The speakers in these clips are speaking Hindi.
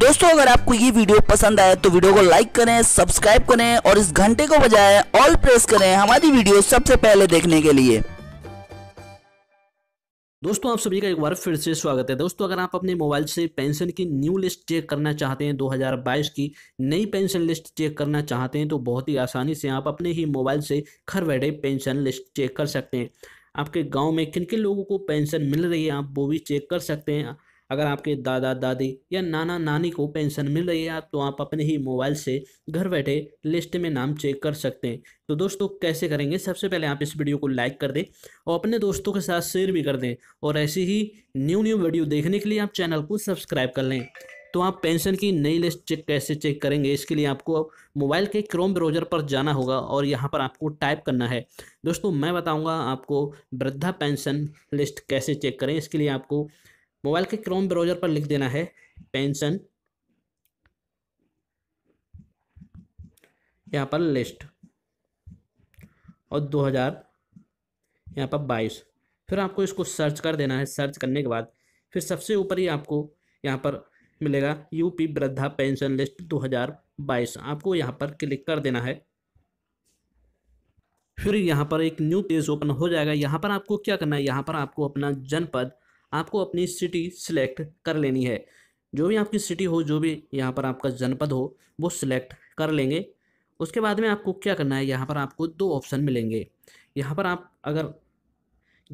दोस्तों अगर आपको ये वीडियो पसंद आए तो वीडियो को लाइक करें सब्सक्राइब करें और इस घंटे को बजाय ऑल प्रेस करें हमारी वीडियो सबसे पहले देखने के लिए दोस्तों आप सभी का एक बार फिर से स्वागत है दोस्तों अगर आप अपने मोबाइल से पेंशन की न्यू लिस्ट चेक करना चाहते हैं 2022 की नई पेंशन लिस्ट चेक करना चाहते हैं तो बहुत ही आसानी से आप अपने ही मोबाइल से घर बैठे पेंशन लिस्ट चेक कर सकते हैं आपके गांव में किन किन लोगों को पेंशन मिल रही है आप वो भी चेक कर सकते हैं अगर आपके दादा दादी या नाना नानी को पेंशन मिल रही है तो आप अपने ही मोबाइल से घर बैठे लिस्ट में नाम चेक कर सकते हैं तो दोस्तों कैसे करेंगे सबसे पहले आप इस वीडियो को लाइक कर दें और अपने दोस्तों के साथ शेयर भी कर दें और ऐसी ही न्यू न्यू वीडियो देखने के लिए आप चैनल को सब्सक्राइब कर लें तो आप पेंशन की नई लिस्ट चेक कैसे चेक करेंगे इसके लिए आपको मोबाइल के क्रोम ब्राउज़र पर जाना होगा और यहाँ पर आपको टाइप करना है दोस्तों मैं बताऊँगा आपको वृद्धा पेंशन लिस्ट कैसे चेक करें इसके लिए आपको मोबाइल के क्रोम ब्राउजर पर लिख देना है पेंशन यहाँ पर लिस्ट और 2000 यहाँ पर 22 फिर आपको इसको सर्च कर देना है सर्च करने के बाद फिर सबसे ऊपर ही आपको यहाँ पर मिलेगा यूपी वृद्धा पेंशन लिस्ट 2022 आपको यहाँ पर क्लिक कर देना है फिर यहाँ पर एक न्यू पेज ओपन हो जाएगा यहाँ पर आपको क्या करना है यहाँ पर आपको अपना जनपद आपको अपनी सिटी सिलेक्ट कर लेनी है जो भी आपकी सिटी हो जो भी यहाँ पर आपका जनपद हो वो सिलेक्ट कर लेंगे उसके बाद में आपको क्या करना है यहाँ पर आपको दो ऑप्शन मिलेंगे यहाँ पर आप अगर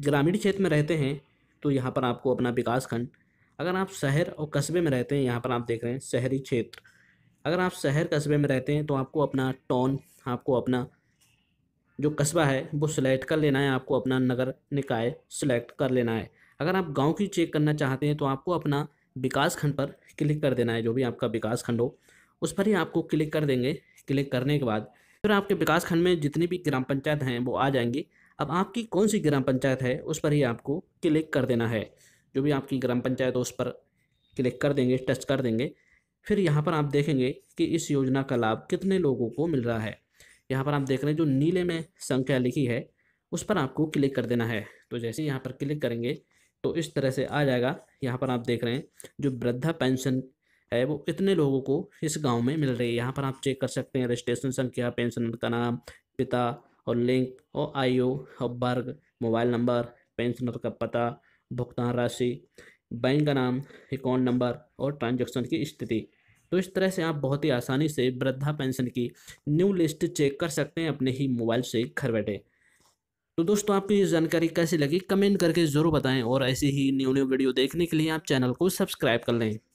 ग्रामीण क्षेत्र में रहते हैं तो यहाँ पर आपको अपना विकास खंड अगर आप शहर और कस्बे में रहते हैं यहाँ पर आप देख रहे हैं शहरी क्षेत्र अगर आप शहर कस्बे में रहते हैं तो आपको अपना टाउन आपको अपना जो कस्बा है वो सिलेक्ट कर लेना है आपको अपना नगर निकाय सिलेक्ट कर लेना है अगर आप गांव की चेक करना चाहते हैं तो आपको अपना विकास खंड पर क्लिक कर देना है जो भी आपका विकास खंड हो उस पर ही आपको क्लिक कर देंगे क्लिक करने के बाद फिर आपके विकास खंड में जितनी भी ग्राम पंचायत हैं वो आ जाएंगी अब आपकी कौन सी ग्राम पंचायत है उस पर ही आपको क्लिक कर देना है जो भी आपकी ग्राम पंचायत हो उस पर क्लिक कर देंगे टच कर देंगे फिर यहाँ पर आप देखेंगे कि इस योजना का लाभ कितने लोगों को मिल रहा है यहाँ पर आप देख रहे हैं जो नीले में संख्या लिखी है उस पर आपको क्लिक कर देना है तो जैसे यहाँ पर क्लिक करेंगे तो इस तरह से आ जाएगा यहाँ पर आप देख रहे हैं जो वृद्धा पेंशन है वो इतने लोगों को इस गांव में मिल रही है यहाँ पर आप चेक कर सकते हैं रजिस्ट्रेशन संख्या पेंशनर का नाम पिता और लिंक और आयु और वर्ग मोबाइल नंबर पेंशनर का पता भुगतान राशि बैंक का नाम अकाउंट नंबर और ट्रांजेक्शन की स्थिति तो इस तरह से आप बहुत ही आसानी से वृद्धा पेंशन की न्यू लिस्ट चेक कर सकते हैं अपने ही मोबाइल से घर बैठे तो दोस्तों आपको ये जानकारी कैसी लगी कमेंट करके ज़रूर बताएं और ऐसी ही न्यू न्यू वीडियो देखने के लिए आप चैनल को सब्सक्राइब कर लें